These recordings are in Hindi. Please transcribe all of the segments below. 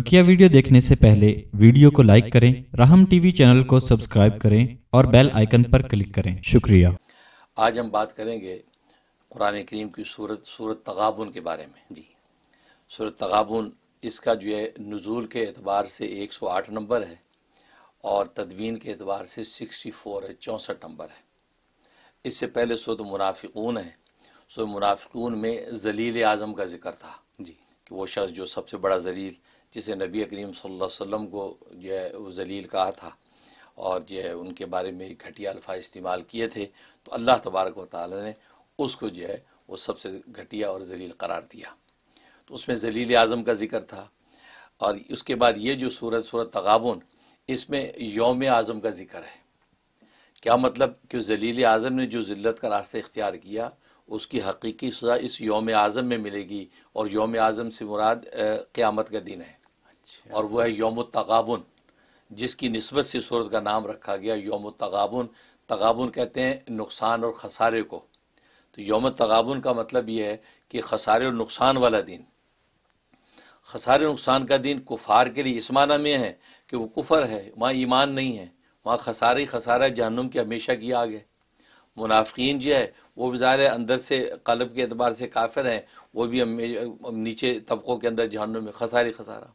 बकिया वीडियो देखने से पहले वीडियो को लाइक करें राहम टीवी चैनल को सब्सक्राइब करें और बेल आइकन पर क्लिक करें शुक्रिया आज हम बात करेंगे कुरान करीम की सूरत सूरत तगाबुन के बारे में जी सूरत तगाबुन इसका जो है नज़ूल के अतबार से 108 नंबर है और तदवीन के अतबार से 64 है चौंसठ नंबर है इससे पहले सूरत मुनाफिकून है सो मुनाफिकून में जलील आज़म का जिक्र था कि वो शख्स जो सबसे बड़ा जलील जिसे नबी करीम वसल्लम को जो है वो जलील कहा था और जो है उनके बारे में घटिया अल्फा इस्तेमाल किए थे तो अल्लाह तबारक व ताली ने उसको जो है वो सबसे घटिया और जलील करार दिया तो उसमें जलील आज़म का जिक्र था और उसके बाद ये जो सूरत सूरत तगाबन इसमें योम आज़म का जिक्र है क्या मतलब कि जलील आज़म ने जो ज़िल्त का रास्ता इख्तियार किया उसकी हकीकी सज़ा इस योम आज़म में मिलेगी और योम आज़म से मुराद क़्यामत का दिन है अच्छा। और वह है योम तगाबन जिसकी नस्बत से सूरत का नाम रखा गया योम तगाबन तगाबन कहते हैं नुकसान और खसारे को तो योम तगाबन का मतलब यह है कि खसारे और नुकसान वाला दिन खसारे नुकसान का दिन कुफार के लिए इस माना में है कि वो कुफर है वहाँ ईमान नहीं है वहाँ खसारे खसारा जहनुम की हमेशा की आग है मुनाफिन जो है वो ज़ाहिर अंदर से कलब के अतबार से काफिर हैं वो भी हम नीचे तबक़ों के अंदर जहनों में खसार ही खसारा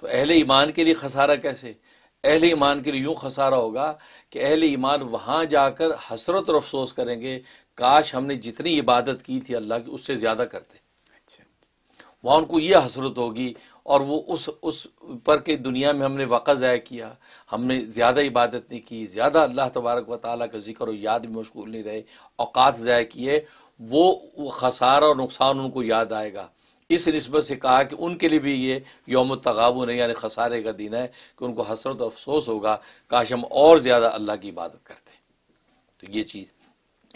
तो अहल ईमान के लिए खसारा कैसे अहल ईमान के लिए यूँ खसारा होगा कि अहल ईमान वहाँ जाकर हसरत और अफसोस करेंगे काश हमने जितनी इबादत की थी अल्लाह की उससे ज़्यादा करते वहाँ उनको ये हसरत होगी और वो उस उस पर के दुनिया में हमने वक़ा ज़ाय किया हमने ज़्यादा इबादत नहीं की ज़्यादा अल्लाह तबारक व ताली का जिक्र और याद में मशगूल नहीं रहे अवकात ज़ाय किए वो खसारा और नुकसान उनको याद आएगा इस नस्बत से कहा कि उनके लिए भी ये योम तगाबन है यानी खसारे का दिन है कि उनको हसरत अफसोस होगा काश हम और ज़्यादा अल्लाह की इबादत करते तो ये चीज़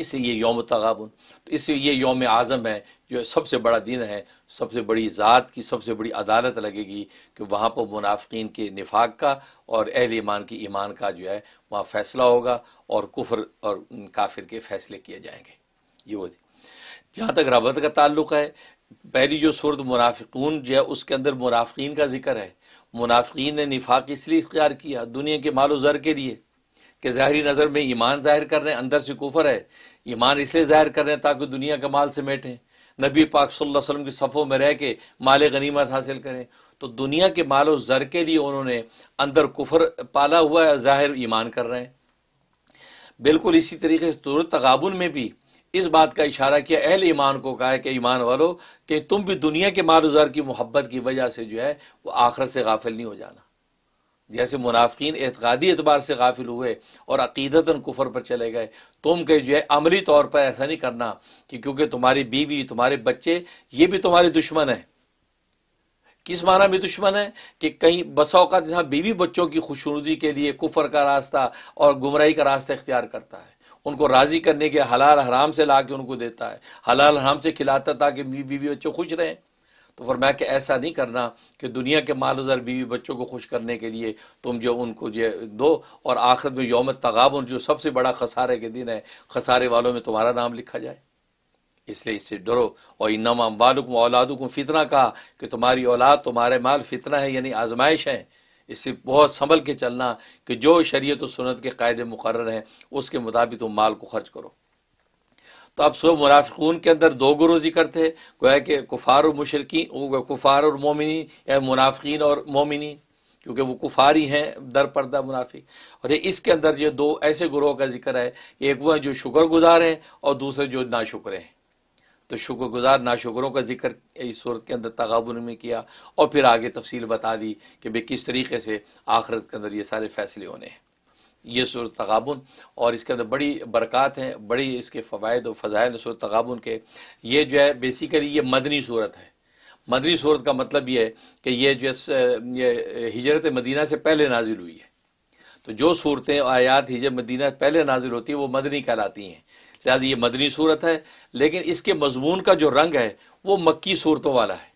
इसलिए योम तगाबन तो इसलिए ये योम आज़म है जो सबसे बड़ा दिन है सबसे बड़ी ज़ात की सबसे बड़ी अदालत लगेगी कि वहाँ पर मुनाफिन के निफाक का और अहल ईमान की ईमान का जो है वहाँ फ़ैसला होगा और कुफर और काफिर के फ़ैसले किए जाएंगे ये वो जहाँ तक रबत का ताल्लुक है पहली जो सूरत मुनाफिकून जो है उसके अंदर मुनाफिन का जिक्र है मुनाफिन ने निफाक इसलिए इख्तियार किया दुनिया के मालो ज़र के लिए कि ज़ाहरी नज़र में ईमान ज़ाहिर कर रहे हैं अंदर से कुफर है ईमान इसलिए ज़ाहिर कर रहे हैं ताकि दुनिया का माल समेटें नबी पाक सल्लल्लाहु अलैहि वसल्लम की सफ़ों में रह के माल गनीमत हासिल करें तो दुनिया के माल ज़र के लिए उन्होंने अंदर कुफर पाला हुआ है ज़ाहिर ईमान कर रहे हैं बिल्कुल इसी तरीके से तुरंत तगाबुन में भी इस बात का इशारा किया अहल ईमान को कहा है कि ईमान वालों कि तुम भी दुनिया के माल ज़र की मोहब्बत की वजह से जो है वो आखिर से गाफिल नहीं हो जाना जैसे मुनाफिन एतकादी एतबार से गाफिल हुए और अकीदतन कुफर पर चले गए तुम के जो है अमली तौर पर ऐसा नहीं करना कि क्योंकि तुम्हारी बीवी तुम्हारे बच्चे ये भी तुम्हारे दुश्मन है किस माना में दुश्मन है कि कहीं का जहाँ बीवी बच्चों की खुशनुदी के लिए कुफर का रास्ता और गुमराही का रास्ता इख्तियार करता है उनको राज़ी करने के हलाल हराम से ला के उनको देता है हलाल हराम से खिलाता ताकि बीवी बच्चे खुश रहें तो फरमाया कि ऐसा नहीं करना कि दुनिया के माल उजर बीवी बच्चों को खुश करने के लिए तुम जो उनको जो दो और आखिरत में योम तगाबन जो सबसे बड़ा खसारे के दिन है खसारे वालों में तुम्हारा नाम लिखा जाए इसलिए इससे डरो और इनाम औलादों को फितना कहा कि तुम्हारी औलाद तुम्हारे माल फितना है यानी आजमाइश है इससे बहुत संभल के चलना कि जो शरीयत और सुनत के कायदे मुकर हैं उसके मुताबिक तुम माल को खर्च करो तो आप सो मुनाफिकून के अंदर दो गुरु जिक्र थे गोया कि कुफार और मुशरकिन कुफार और मोमिनी या मुनाफिन और मोमिनी क्योंकि वो कुफार ही हैं दर पर्दा मुनाफिक और ये इसके अंदर ये दो ऐसे गुरों का जिक्र है एक वो है जो शुक्र गुजार हैं और दूसरे जो नाशुक्र हैं तो शुक्र शुक्रगुजार नाशुकरों का जिक्र इस सूरत के अंदर तगाबन में किया और फिर आगे तफसील बता दी कि भाई किस तरीके से आखरत के अंदर ये सारे फैसले होने हैं ये सूरत तगाबन और इसके अंदर बड़ी बरक़ात हैं बड़ी इसके फ़वाद और फ़जाइल सूरत तगाबन के ये जो है बेसिकली ये मदनी सूरत है मदनी सूरत का मतलब ये है कि ये जो है हिजरत मदीना से पहले नाजिल हुई है तो जो सूरतें आयात हिजर मदीना पहले नाजिल होती है वो मदनी कहलाती हैं लिहाजा ये मदनी सूरत है लेकिन इसके मजमून का जो रंग है वो मक्की सूरतों वाला है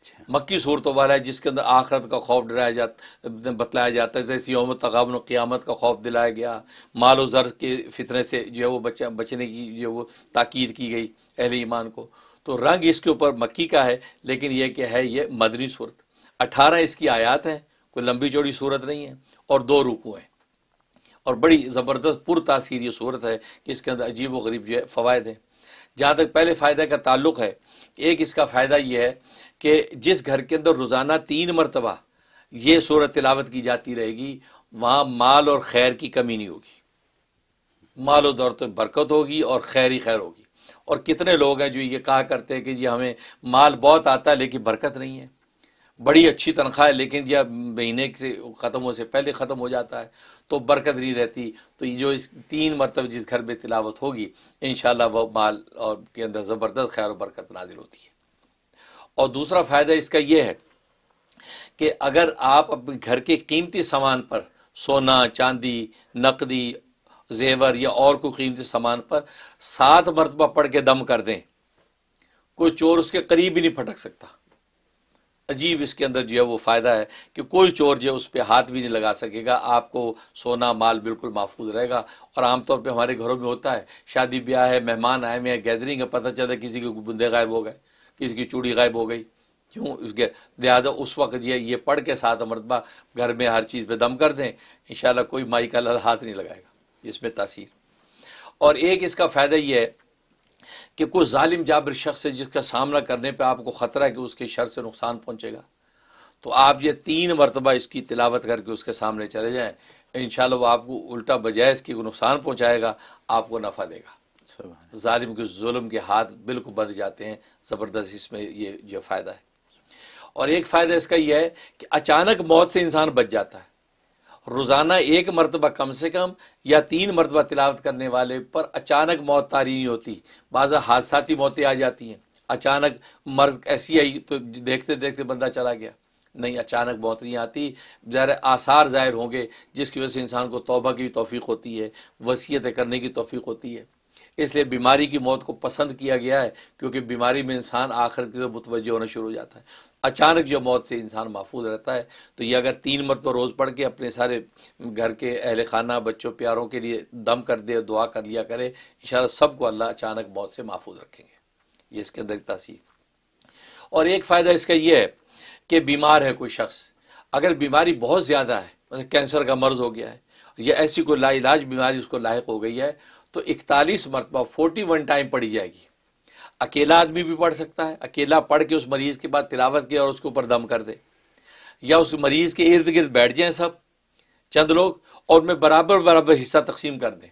अच्छा। मक्की सूरतों वाला है जिसके अंदर आखरत का खौफ डराया जाता बतलाया जाता है जैसे योम तगाबन क़्यामत का खौफ दिलाया गया माल ज़र के फितने से जो है वो बचा बचने की जो वो ताक़ीद की गई अहल ईमान को तो रंग इसके ऊपर मक्की का है लेकिन यह क्या है ये मदनी सूरत अठारह इसकी आयात है कोई लंबी चौड़ी सूरत नहीं है और दो रुकू हैं और बड़ी ज़बरदस्त पुर तासीर ये सूरत है कि इसके अंदर अजीब व गरीब जो है फ़वाद हैं जहाँ तक पहले फ़ायदे का ताल्लुक है एक इसका फ़ायदा यह है कि जिस घर के अंदर रोज़ाना तीन मरतबा ये सूरत तिलावत की जाती रहेगी वहाँ माल और खैर की कमी नहीं होगी माल और दौर तो बरकत होगी और खैर ही खैर होगी और कितने लोग हैं जो ये कहा करते हैं कि जी हमें माल बहुत आता है लेकिन बरकत नहीं है बड़ी अच्छी तनख्वाह है लेकिन जब महीने से ख़त्म होने से पहले ख़त्म हो जाता है तो बरकत नहीं रहती तो ये जो इस तीन मरतब जिस घर में तिलावत होगी इन वह माल और के अंदर ज़बरदस्त खैर बरकत नाजिल होती है और दूसरा फ़ायदा इसका यह है कि अगर आप अपने घर के कीमती सामान पर सोना चांदी नकदी जेवर या और कोई कीमती सामान पर सात मरतबा पढ़ के दम कर दें कोई चोर उसके करीब ही नहीं फटक सकता अजीब इसके अंदर जो है वो फ़ायदा है कि कोई चोर जो है उस पर हाथ भी नहीं लगा सकेगा आपको सोना माल बिल्कुल महफूज रहेगा और आमतौर पर हमारे घरों में होता है शादी ब्याह है मेहमान आए हुए हैं गैदरिंग है पता चला किसी के बुंदे गायब हो गए किसी की चूड़ी गायब हो गई क्यों उसके लिहाजा उस वक्त ये ये पढ़ के साथ मरतबा घर में हर चीज़ पर दम कर दें इन कोई माई का लाल हाथ नहीं लगाएगा इसमें तासीर और एक इसका फ़ायदा ये है कि कोई ालिम जाबिर शख्स है जिसका सामना करने पर आपको ख़तरा है कि उसके शर से नुकसान पहुँचेगा तो आप ये तीन मरतबा इसकी तिलावत करके उसके सामने चले जाएँ इन शो आपको उल्टा बजाय इसकी नुकसान पहुँचाएगा आपको नफ़ा देगा ालिम के जुल्म के हाथ बिल्कुल बंध जाते हैं ज़बरदस्त इसमें ये ये फ़ायदा है और एक फ़ायदा इसका यह है कि अचानक मौत से इंसान बच जाता है रोज़ाना एक मरतबा कम से कम या तीन मरतबा तिलावत करने वाले पर अचानक मौत तारी नहीं होती बाज़ा हादसाती मौतें आ जाती हैं अचानक मर्ज ऐसी आई तो देखते देखते बंदा चला गया नहीं अचानक मौत नहीं आती ज़ाहिर आसार ज़ाहिर होंगे जिसकी वजह से इंसान को तोबा की तोफ़ी होती है वसीयत करने की तोफ़ी होती है इसलिए बीमारी की मौत को पसंद किया गया है क्योंकि बीमारी में इंसान आखिर की तरफ मुतवजह होना शुरू हो जाता है अचानक जो मौत से इंसान महफूज रहता है तो ये अगर तीन मरतबा तो रोज़ पढ़ के अपने सारे घर के अहल खाना बच्चों प्यारों के लिए दम कर दे दुआ कर लिया करे इशारा सबको अल्लाह अचानक मौत से महफूज रखेंगे ये इसके अंदर एक तासीर और एक फ़ायदा इसका यह है कि बीमार है कोई शख्स अगर बीमारी बहुत ज़्यादा है मतलब कैंसर का मर्ज़ हो गया है या ऐसी कोई लाइलाज बीमारी उसको लायक हो गई है तो इकतालीस मरतबा फोर्टी वन टाइम पड़ी जाएगी अकेला आदमी भी पढ़ सकता है अकेला पढ़ के उस मरीज के बाद तिलावत के और उसके ऊपर दम कर दे या उस मरीज के इर्द गिर्द बैठ जाए सब चंद लोग और उनमें बराबर बराबर हिस्सा तकसीम कर दें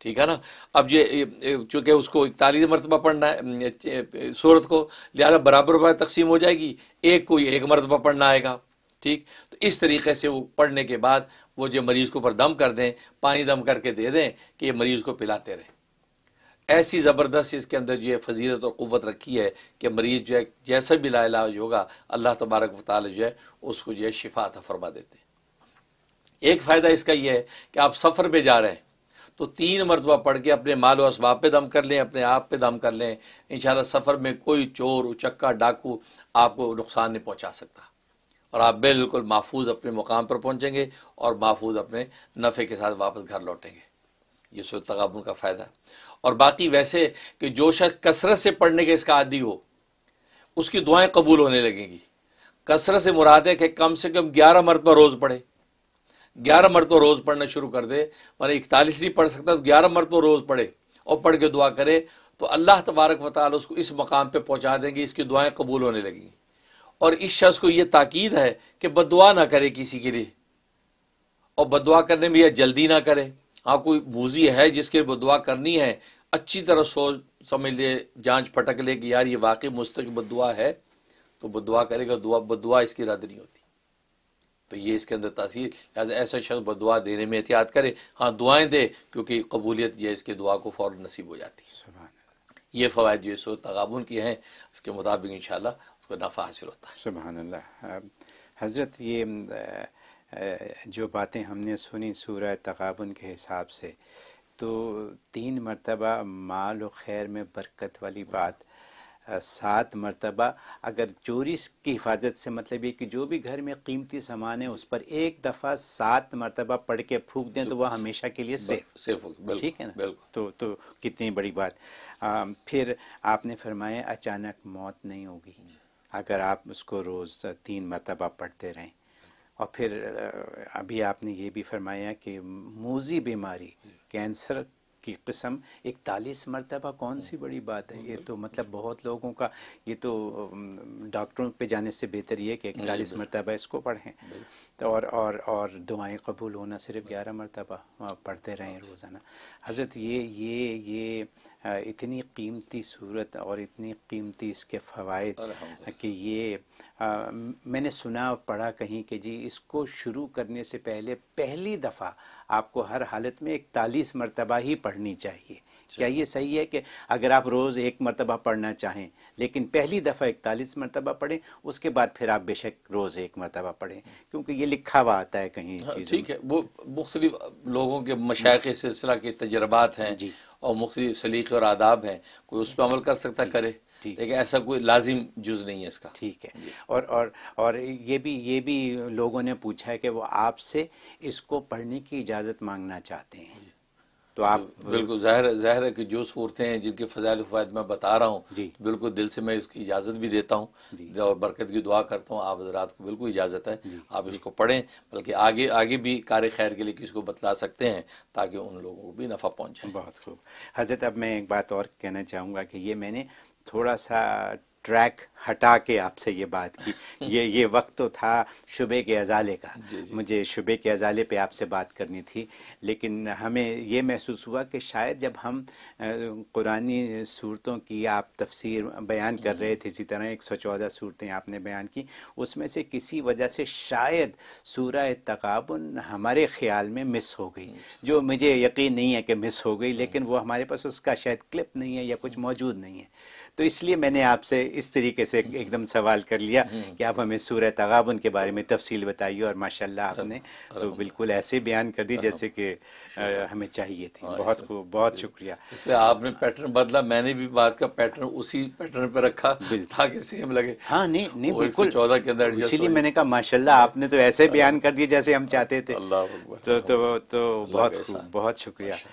ठीक है ना अब ये चूँकि उसको इकतालीस मरतबा पढ़ना है सूरत को लिहाजा बराबर बराबर तकसीम हो जाएगी एक को एक मरतबा पढ़ना आएगा ठीक तो इस तरीके से वो पढ़ने के बाद वो जो मरीज़ को ऊपर दम कर दें पानी दम करके दे दें कि ये मरीज़ को पिलाते रहें ऐसी ज़बरदस्त इसके अंदर जो है फजीलत और क़वत रखी है कि मरीज़ जो है जैसा भी लाइलाज होगा अल्लाह तबारक वाली जो है उसको जो है शिफा था फरमा देते हैं एक फ़ायदा इसका यह है कि आप सफ़र पर जा रहे हैं तो तीन मरतबा पढ़ के अपने माल इसबाब पर दम कर लें अपने आप पर दम कर लें इन सफ़र में कोई चोर उचक्का डाकू आपको नुकसान नहीं पहुँचा सकता और आप बिल्कुल महफूज अपने मुकाम पर पहुँचेंगे और महफूज अपने नफ़े के साथ वापस घर लौटेंगे ये सूरत तगाबन का फ़ायदा और बाकी वैसे कि जो शख्स कसरत से पढ़ने के इसका आदि हो उसकी दुआएं कबूल होने लगेंगी कसरत से मुराद है कि कम से कम ग्यारह मरतबा तो रोज़ पढ़े ग्यारह मरतबा तो रोज़ पढ़ना शुरू कर दे मैंने इकतालीस नहीं पढ़ सकता तो ग्यारह मरतबा तो रोज़ पढ़े और पढ़ के दुआ करे तो अल्लाह तबारक वाल उसको इस मकाम पर पहुँचा देंगे इसकी दुआएँ कबूल होने लगेंगी और इस शख्स को यह ताकीद है कि बदुआ ना करे किसी के लिए और बदुआ करने में यह जल्दी ना करे हाँ कोई बूजी है जिसके बदुआ करनी है अच्छी तरह सोच समझ ले जांच पटक ले कि यार ये वाकई मुस्तक बदुआ है तो बदुआ करेगा दुआ बदुआ इसकी रद्द नहीं होती तो ये इसके अंदर तासीर ऐसा शख्स बदुआ देने में एहतियात करे हाँ दुआएं दे क्योंकि कबूलियत यह इसके दुआ को फ़ौर नसीब हो जाती है ये फ़वाद जो सो तगाबुन की हैं उसके मुताबिक इन उसको नफ़ा हासिल होता है सुबह हज़रत ये जो बातें हमने सुनी सूर्य तगाबन के हिसाब से तो तीन मरतबा माल और खैर में बरकत वाली बात सात मरतबा अगर चोरी की हिफाजत से मतलब ये कि जो भी घर में कीमती सामान है उस पर एक दफ़ा सात मरतबा पढ़ के फूक दें तो वह हमेशा के लिए सेफ सेफ हो ठीक है ना तो तो कितनी बड़ी बात आ, फिर आपने फरमाया अचानक मौत नहीं होगी अगर आप उसको रोज़ तीन मरतबा पढ़ते रहें और फिर अभी आपने ये भी फरमाया कि मोजी बीमारी कैंसर की किस्म इकतालीस मरतबा कौन सी बड़ी बात है ये तो मतलब बहुत लोगों का ये तो डॉक्टरों पे जाने से बेहतर ये कि इकतालीस मरतबा इसको पढ़ें तो और और और दुआएं कबूल होना सिर्फ ग्यारह मरतबा पढ़ते रहें रोज़ाना हज़रत ये ये ये इतनी कीमती सूरत और इतनी कीमती इसके फ़वाद कि ये आ, मैंने सुना पढ़ा कहीं कि जी इसको शुरू करने से पहले पहली दफ़ा आपको हर हालत में इकतालीस मरतबा ही पढ़नी चाहिए क्या ये सही है कि अगर आप रोज़ एक मरतबा पढ़ना चाहें लेकिन पहली दफ़ा इकतालीस मरतबा पढ़ें उसके बाद फिर आप बेशक रोज़ एक मरतबा पढ़ें क्योंकि ये लिखा हुआ आता है कहीं हाँ, ठीक है वो मुख्तलि लोगों के मशाक़ सिलसिला के तजर्बात हैं जी और मुख्तलिफ सलीके और आदाब हैं कोई उस पर अमल कर सकता करे लेकिन ऐसा कोई लाजिम जुज नहीं है इसका ठीक है और और और ये भी ये भी लोगों ने पूछा है कि वो आपसे इसको पढ़ने की इजाज़त मांगना चाहते हैं तो आप बिल्कुल जाहिर जाहिर है कि जो सूरतें हैं जिनके फजाइल फवाद मैं बता रहा हूँ बिल्कुल दिल से मैं इसकी इजाज़त भी देता हूँ और बरकत की दुआ करता हूँ आप हजरात को बिल्कुल इजाज़त है आप इसको पढ़ें बल्कि आगे आगे भी कार खैर के लिए किसी को बतला सकते हैं ताकि उन लोगों को भी नफ़ा पहुँचे बहुत खूब हजरत अब मैं एक बात और कहना चाहूँगा कि ये मैंने थोड़ा सा ट्रैक हटा के आपसे ये बात की ये ये वक्त तो था शुबे के अजाले का जी जी। मुझे शुबे के अजाले पे आपसे बात करनी थी लेकिन हमें ये महसूस हुआ कि शायद जब हम कुरानी सूरतों की आप तफसीर बयान कर रहे थे इसी तरह एक सौ चौदह सूरतें आपने बयान की उसमें से किसी वजह से शायद सूरह तकाबन हमारे ख्याल में मिस हो गई जो मुझे यकीन नहीं है कि मिस हो गई लेकिन वो हमारे पास उसका शायद क्लिप नहीं है या कुछ मौजूद नहीं है तो इसलिए मैंने आपसे इस तरीके से एकदम सवाल कर लिया हम्म। कि आप हमें सूरह तगाबुन के बारे में तफसील बताइए और माशाल्लाह आपने तो बिल्कुल ऐसे बयान कर दी जैसे कि हमें चाहिए थी बहुत खूब बहुत शुक्रिया इसलिए आपने पैटर्न बदला मैंने भी बात का पैटर्न उसी पैटर्न पर रखा ताकि सेम लगे हाँ नहीं नहीं बिल्कुल चौदह के अंदर इसीलिए मैंने कहा माशाल्लाह आपने तो ऐसे बयान कर दिए जैसे हम चाहते थे तो तो, तो बहुत खूब बहुत शुक्रिया